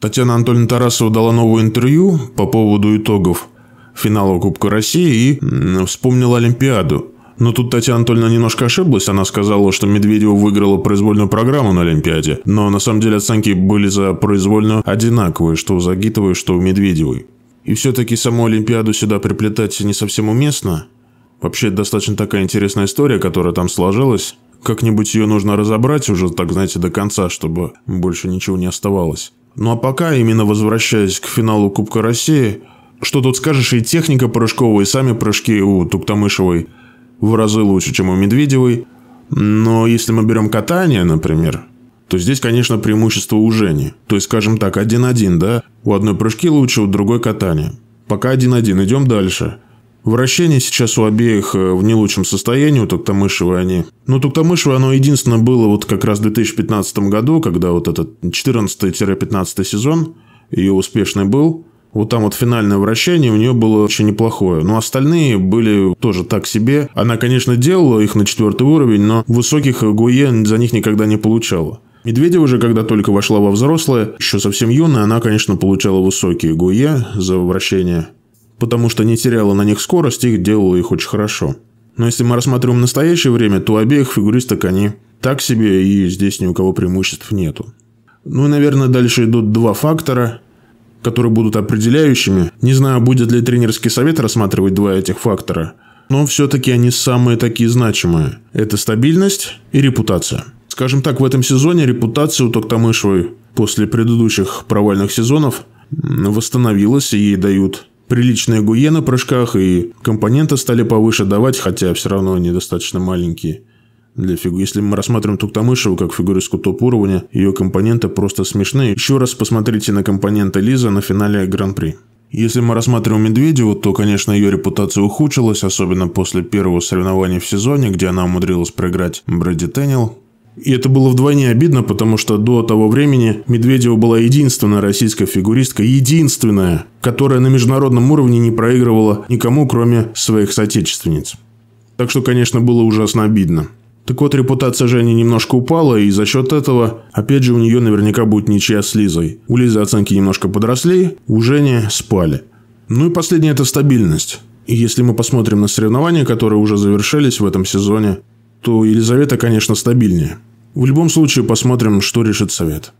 Татьяна Анатольевна Тарасова дала новое интервью по поводу итогов финала Кубка России и вспомнила Олимпиаду. Но тут Татьяна Анатольевна немножко ошиблась. Она сказала, что Медведева выиграла произвольную программу на Олимпиаде. Но на самом деле оценки были за произвольную одинаковые, что у Загитовой, что у Медведевой. И все-таки саму Олимпиаду сюда приплетать не совсем уместно. Вообще, это достаточно такая интересная история, которая там сложилась. Как-нибудь ее нужно разобрать уже, так знаете, до конца, чтобы больше ничего не оставалось. Ну а пока, именно возвращаясь к финалу Кубка России, что тут скажешь, и техника Прыжкова, и сами прыжки у Туктамышевой в разы лучше, чем у Медведевой. Но если мы берем катание, например, то здесь, конечно, преимущество у Жени. То есть, скажем так, 1-1, да? У одной прыжки лучше, у другой катание. Пока 1-1, идем дальше. Вращение сейчас у обеих э, в не лучшем состоянии, у Токтамышева они. Но ну, Токтамышева оно единственное было вот как раз в 2015 году, когда вот этот 14-15 сезон ее успешный был. Вот там вот финальное вращение у нее было очень неплохое. Но ну, остальные были тоже так себе. Она, конечно, делала их на четвертый уровень, но высоких э, Гуен за них никогда не получала. Медведева уже, когда только вошла во взрослое, еще совсем юная, она, конечно, получала высокие гуе за вращение потому что не теряла на них скорость и делала их очень хорошо. Но если мы рассматриваем настоящее время, то у обеих фигуристок они так себе, и здесь ни у кого преимуществ нету. Ну и, наверное, дальше идут два фактора, которые будут определяющими. Не знаю, будет ли тренерский совет рассматривать два этих фактора, но все-таки они самые такие значимые. Это стабильность и репутация. Скажем так, в этом сезоне репутация у Токтамышевой после предыдущих провальных сезонов восстановилась, и ей дают приличная гуе на прыжках, и компоненты стали повыше давать, хотя все равно они достаточно маленькие. Для фигу... Если мы рассматриваем Туктамышеву как фигуристку топ-уровня, ее компоненты просто смешные. Еще раз посмотрите на компоненты Лиза на финале Гран-при. Если мы рассматриваем Медведеву, то, конечно, ее репутация ухудшилась, особенно после первого соревнования в сезоне, где она умудрилась проиграть Брэди Теннил, и это было вдвойне обидно, потому что до того времени Медведева была единственная российская фигуристка, единственная, которая на международном уровне не проигрывала никому, кроме своих соотечественниц. Так что, конечно, было ужасно обидно. Так вот, репутация Жени немножко упала, и за счет этого, опять же, у нее наверняка будет ничья с Лизой. У Лизы оценки немножко подросли, у Жени спали. Ну и последнее – это стабильность. И если мы посмотрим на соревнования, которые уже завершились в этом сезоне, то Елизавета, конечно, стабильнее. В любом случае, посмотрим, что решит совет.